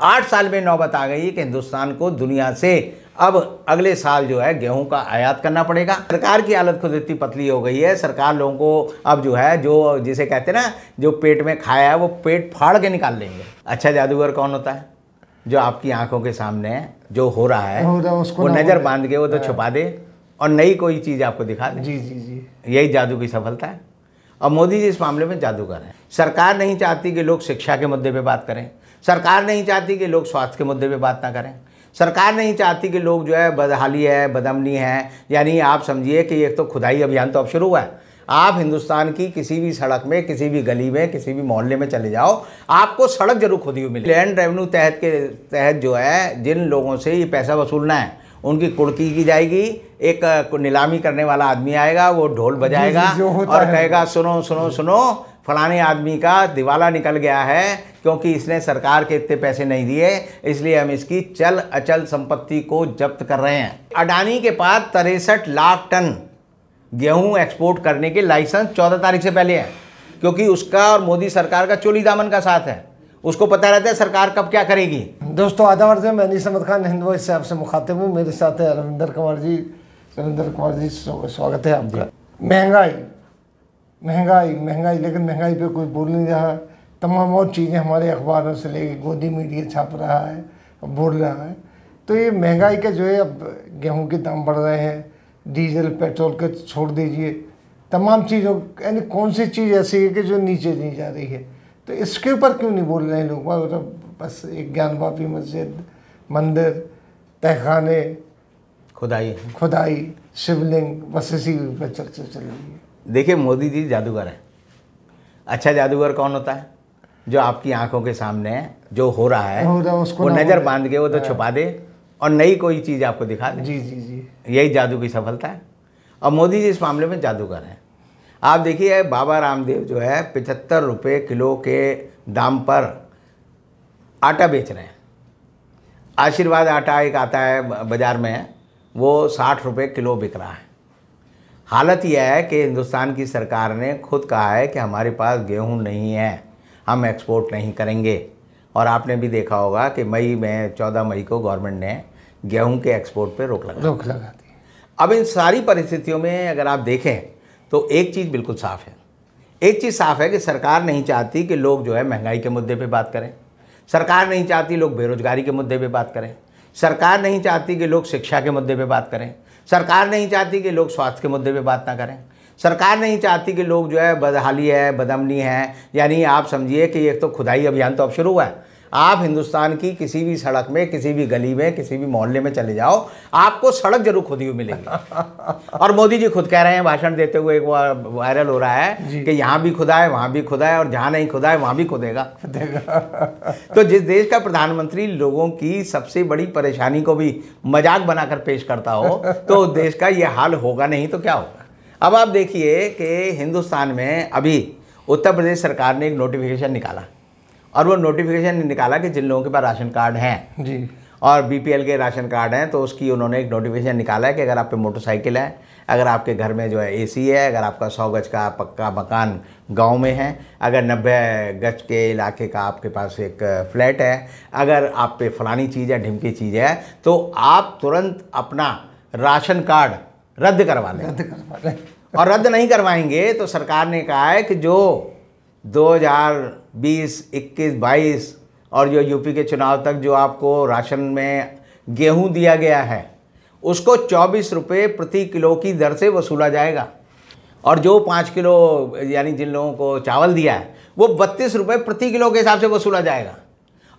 आठ साल में नौबत आ गई कि हिंदुस्तान को दुनिया से अब अगले साल जो है गेहूं का आयात करना पड़ेगा सरकार की हालत खुद इतनी पतली हो गई है सरकार लोगों को अब जो है जो जिसे कहते हैं ना जो पेट में खाया है वो पेट फाड़ के निकाल लेंगे अच्छा जादूगर कौन होता है जो आपकी आंखों के सामने जो हो रहा है वो नज़र बांध के वो तो छुपा दे और नई कोई चीज़ आपको दिखा दे जी जी जी यही जादू की सफलता है और मोदी जी इस मामले में जादूगर हैं सरकार नहीं चाहती कि लोग शिक्षा के मुद्दे पे बात करें सरकार नहीं चाहती कि लोग स्वास्थ्य के मुद्दे पे बात ना करें सरकार नहीं चाहती कि लोग जो है बदहाली है बदमनी है यानी आप समझिए कि एक तो खुदाई अभियान तो अब शुरू हुआ है आप हिंदुस्तान की किसी भी सड़क में किसी भी गली में किसी भी मोहल्ले में चले जाओ आपको सड़क जरूर खुदी हुई मिली लैंड रेवेन्यू तहत के तहत जो है जिन लोगों से ये पैसा वसूलना है उनकी कुड़की की जाएगी एक नीलामी करने वाला आदमी आएगा वो ढोल बजाएगा और कहेगा सुनो सुनो सुनो फलाने आदमी का दिवाला निकल गया है क्योंकि इसने सरकार के इतने पैसे नहीं दिए इसलिए हम इसकी चल अचल संपत्ति को जब्त कर रहे हैं अडानी के पास तिरसठ लाख टन गेहूं एक्सपोर्ट करने के लाइसेंस चौदह तारीख से पहले है क्योंकि उसका और मोदी सरकार का चोली दामन का साथ है उसको पता रहता है सरकार कब क्या करेगी दोस्तों आधा से मैं अनिस खान हिंदो से आपसे मुखातिब हूँ मेरे साथ है रविंदर कुमार जी रविंदर कुमार जी स्वागत है आपका महंगाई महंगाई महंगाई लेकिन महंगाई पे कोई बोल नहीं रहा तमाम और चीज़ें हमारे अखबारों से लेके गोदी मीडिया छाप रहा है बोल रहा है तो ये महंगाई का जो है अब गेहूं के दाम बढ़ रहे हैं डीजल पेट्रोल का छोड़ दीजिए तमाम चीज़ों यानी कौन सी चीज़ ऐसी है कि जो नीचे नहीं जा रही है तो इसके ऊपर क्यों नहीं बोल रहे हैं लोग तो बस एक ज्ञान बापी मस्जिद मंदिर तहखाने खुदाई खुदाई शिवलिंग बस इसी पर चर्चा चल रही है देखिए मोदी जी जादूगर हैं अच्छा जादूगर कौन होता है जो आपकी आंखों के सामने जो हो रहा है वो नज़र बांध के वो तो छुपा दे और नई कोई चीज़ आपको दिखा दे जी जी जी यही जादू की सफलता है और मोदी जी इस मामले में जादूगर हैं आप देखिए बाबा रामदेव जो है पिचहत्तर रुपये किलो के दाम पर आटा बेच रहे हैं आशीर्वाद आटा एक आता है बाज़ार में वो साठ रुपये किलो बिक रहा है हालत यह है कि हिंदुस्तान की सरकार ने खुद कहा है कि हमारे पास गेहूं नहीं है हम एक्सपोर्ट नहीं करेंगे और आपने भी देखा होगा कि मई में चौदह मई को गवर्नमेंट ने गेहूं के एक्सपोर्ट पर रोक लगा रोक लगा दी अब इन सारी परिस्थितियों में अगर आप देखें तो एक चीज़ बिल्कुल साफ है एक चीज़ साफ है कि सरकार नहीं चाहती कि लोग जो है महंगाई के मुद्दे पे बात करें सरकार नहीं चाहती लोग बेरोजगारी के मुद्दे पे बात करें सरकार नहीं चाहती कि लोग शिक्षा के मुद्दे पे बात करें सरकार नहीं चाहती कि लोग स्वास्थ्य के मुद्दे पे बात ना करें सरकार नहीं चाहती कि लोग जो है बदहाली है बदमनी है यानी आप समझिए कि एक तो खुदाई अभियान तो अब शुरू हुआ है आप हिंदुस्तान की किसी भी सड़क में किसी भी गली में किसी भी मोहल्ले में चले जाओ आपको सड़क जरूर खुदी हुई मिलेगी और मोदी जी खुद कह रहे हैं भाषण देते हुए एक बार वायरल हो रहा है कि यहाँ भी खुदा है वहाँ भी खुदा है और जहाँ नहीं खुदा है वहाँ भी खुदेगा तो जिस देश का प्रधानमंत्री लोगों की सबसे बड़ी परेशानी को भी मजाक बनाकर पेश करता हो तो देश का ये हाल होगा नहीं तो क्या होगा अब आप देखिए कि हिंदुस्तान में अभी उत्तर प्रदेश सरकार ने एक नोटिफिकेशन निकाला और वो नोटिफिकेशन निकाला कि जिन लोगों के पास राशन कार्ड हैं जी और बी के राशन कार्ड हैं तो उसकी उन्होंने एक नोटिफिकेशन निकाला है कि अगर आप पे मोटरसाइकिल है अगर आपके घर में जो है एसी है अगर आपका सौ गज का पक्का मकान गांव में है अगर नब्बे गज के इलाके का आपके पास एक फ्लैट है अगर आप पे फलानी चीज़ है ढिमकी चीज़ है तो आप तुरंत अपना राशन कार्ड रद्द करवा लें रद्द करवा लें और रद्द नहीं करवाएंगे तो सरकार ने कहा है कि जो 2020, 21, 22 और जो यूपी के चुनाव तक जो आपको राशन में गेहूं दिया गया है उसको चौबीस रुपये प्रति किलो की दर से वसूला जाएगा और जो पाँच किलो यानी जिन लोगों को चावल दिया है वो बत्तीस रुपये प्रति किलो के हिसाब से वसूला जाएगा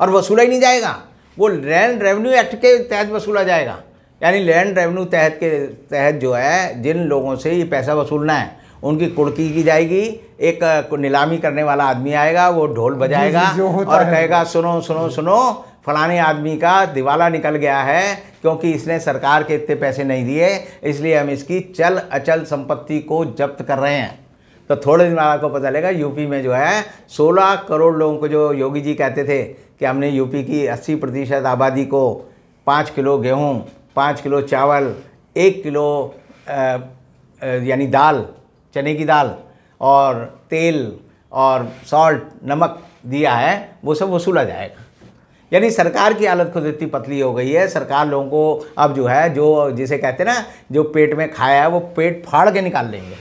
और वसूला ही नहीं जाएगा वो लैंड रेवेन्यू एक्ट के तहत वसूला जाएगा यानी लैंड रेवेन्यू तहत के तहत जो है जिन लोगों से ये पैसा वसूलना है उनकी कुड़की की जाएगी एक नीलामी करने वाला आदमी आएगा वो ढोल बजाएगा और कहेगा सुनो सुनो सुनो फलाने आदमी का दिवाला निकल गया है क्योंकि इसने सरकार के इतने पैसे नहीं दिए इसलिए हम इसकी चल अचल संपत्ति को जब्त कर रहे हैं तो थोड़े दिन बाद आपको पता लगेगा यूपी में जो है 16 करोड़ लोगों को जो योगी जी कहते थे कि हमने यूपी की 80 प्रतिशत आबादी को पाँच किलो गेहूँ पाँच किलो चावल एक किलो यानी दाल चने की दाल और तेल और सॉल्ट नमक दिया है वो सब वसूला जाएगा यानी सरकार की हालत खुद इतनी पतली हो गई है सरकार लोगों को अब जो है जो जिसे कहते हैं ना जो पेट में खाया है वो पेट फाड़ के निकाल लेंगे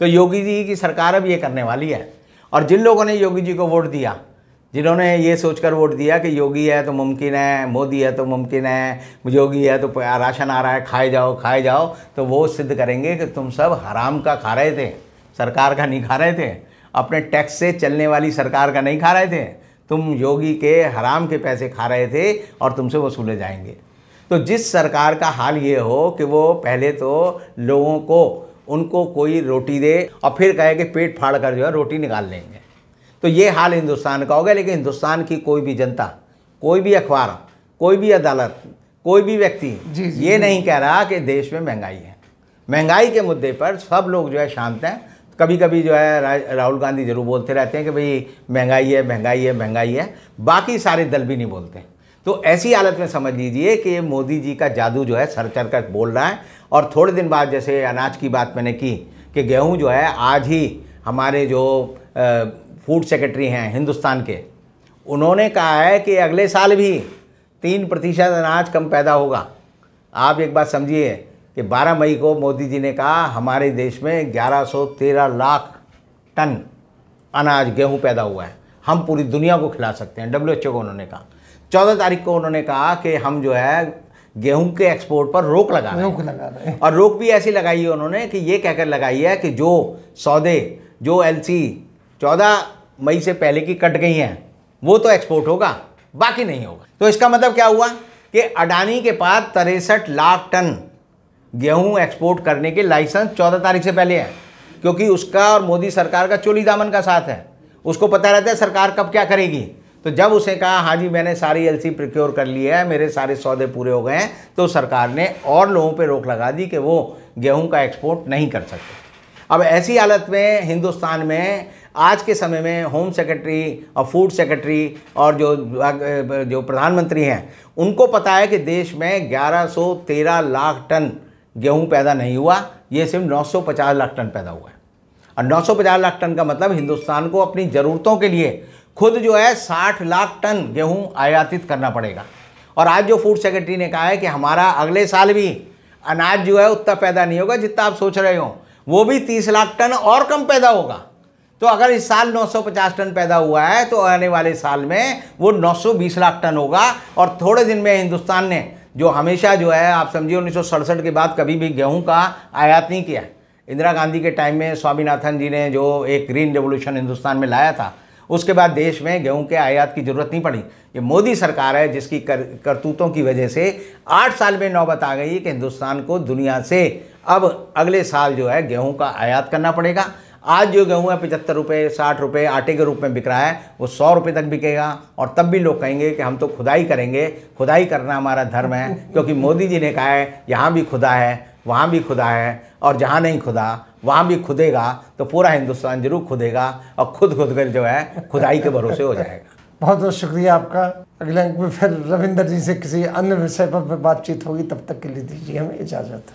तो योगी जी की सरकार अब ये करने वाली है और जिन लोगों ने योगी जी को वोट दिया जिन्होंने ये सोचकर वोट दिया कि योगी है तो मुमकिन है मोदी है तो मुमकिन है योगी है तो राशन आ रहा है खाए जाओ खाए जाओ तो वो सिद्ध करेंगे कि तुम सब हराम का खा रहे थे सरकार का नहीं खा रहे थे अपने टैक्स से चलने वाली सरकार का नहीं खा रहे थे तुम योगी के हराम के पैसे खा रहे थे और तुमसे वसूले जाएंगे तो जिस सरकार का हाल ये हो कि वो पहले तो लोगों को उनको कोई रोटी दे और फिर कहे कि पेट फाड़ कर जो है रोटी निकाल लेंगे तो ये हाल हिंदुस्तान का हो गया लेकिन हिंदुस्तान की कोई भी जनता कोई भी अखबार कोई भी अदालत कोई भी व्यक्ति जी, ये जी, नहीं कह रहा कि देश में महंगाई है महंगाई के मुद्दे पर सब लोग जो है शांत हैं कभी कभी जो है राहुल गांधी जरूर बोलते रहते हैं कि भाई महंगाई है महंगाई है महंगाई है बाकी सारे दल भी नहीं बोलते तो ऐसी हालत में समझ लीजिए कि मोदी जी का जादू जो है सर चढ़ कर बोल रहा है और थोड़े दिन बाद जैसे अनाज की बात मैंने की कि गेहूँ जो है आज ही हमारे जो आ, फूड सेक्रेटरी हैं हिंदुस्तान के उन्होंने कहा है कि अगले साल भी तीन प्रतिशत अनाज कम पैदा होगा आप एक बात समझिए कि 12 मई को मोदी जी ने कहा हमारे देश में 1113 लाख टन अनाज गेहूं पैदा हुआ है हम पूरी दुनिया को खिला सकते हैं डब्ल्यू एच को उन्होंने कहा चौदह तारीख को उन्होंने कहा कि हम जो है गेहूं के एक्सपोर्ट पर रोक लगा रोक लगा रहे हैं और रोक भी ऐसी लगाई है उन्होंने कि ये कहकर लगाई है कि जो सौदे जो एलसी चौदह मई से पहले की कट गई हैं वो तो एक्सपोर्ट होगा बाकी नहीं होगा तो इसका मतलब क्या हुआ कि अडानी के पास तिरसठ लाख टन गेहूं एक्सपोर्ट करने के लाइसेंस चौदह तारीख से पहले है क्योंकि उसका और मोदी सरकार का चोली दामन का साथ है उसको पता रहता है सरकार कब क्या करेगी तो जब उसे कहा हाँ जी मैंने सारी एलसी प्रिक्योर कर ली है मेरे सारे सौदे पूरे हो गए हैं तो सरकार ने और लोगों पे रोक लगा दी कि वो गेहूं का एक्सपोर्ट नहीं कर सकते अब ऐसी हालत में हिंदुस्तान में आज के समय में होम सेक्रेटरी और फूड सेक्रेटरी और जो जो प्रधानमंत्री हैं उनको पता है कि देश में 1113 लाख टन गेहूं पैदा नहीं हुआ ये सिर्फ 950 लाख टन पैदा हुआ है और 950 लाख टन का मतलब हिंदुस्तान को अपनी ज़रूरतों के लिए खुद जो है 60 लाख टन गेहूं आयातित करना पड़ेगा और आज जो फूड सेक्रेटरी ने कहा है कि हमारा अगले साल भी अनाज जो है उतना पैदा नहीं होगा जितना आप सोच रहे हो वो भी तीस लाख टन और कम पैदा होगा तो अगर इस साल 950 टन पैदा हुआ है तो आने वाले साल में वो 920 लाख टन होगा और थोड़े दिन में हिंदुस्तान ने जो हमेशा जो है आप समझिए उन्नीस के बाद कभी भी गेहूँ का आयात नहीं किया इंदिरा गांधी के टाइम में स्वामीनाथन जी ने जो एक ग्रीन रेवोल्यूशन हिंदुस्तान में लाया था उसके बाद देश में गेहूं के आयात की ज़रूरत नहीं पड़ी ये मोदी सरकार है जिसकी कर, करतूतों की वजह से आठ साल में नौबत आ गई कि हिंदुस्तान को दुनिया से अब अगले साल जो है गेहूं का आयात करना पड़ेगा आज जो गेहूँ है पचहत्तर रुपये साठ रुपये आटे के रूप में बिक रहा है वो सौ रुपये तक बिकेगा और तब भी लोग कहेंगे कि हम तो खुदाई करेंगे खुदाई करना हमारा धर्म है क्योंकि मोदी जी ने कहा है यहाँ भी खुदा है वहाँ भी खुदा है और जहाँ नहीं खुदा वहाँ भी खुदेगा तो पूरा हिंदुस्तान जरूर खुदेगा और खुद खुद कर जो है खुदाई के भरोसे हो जाएगा बहुत बहुत शुक्रिया आपका अगले अंक में फिर रविंदर जी से किसी अन्य विषय पर बातचीत होगी तब तक के लिए दीजिए हमें इजाज़त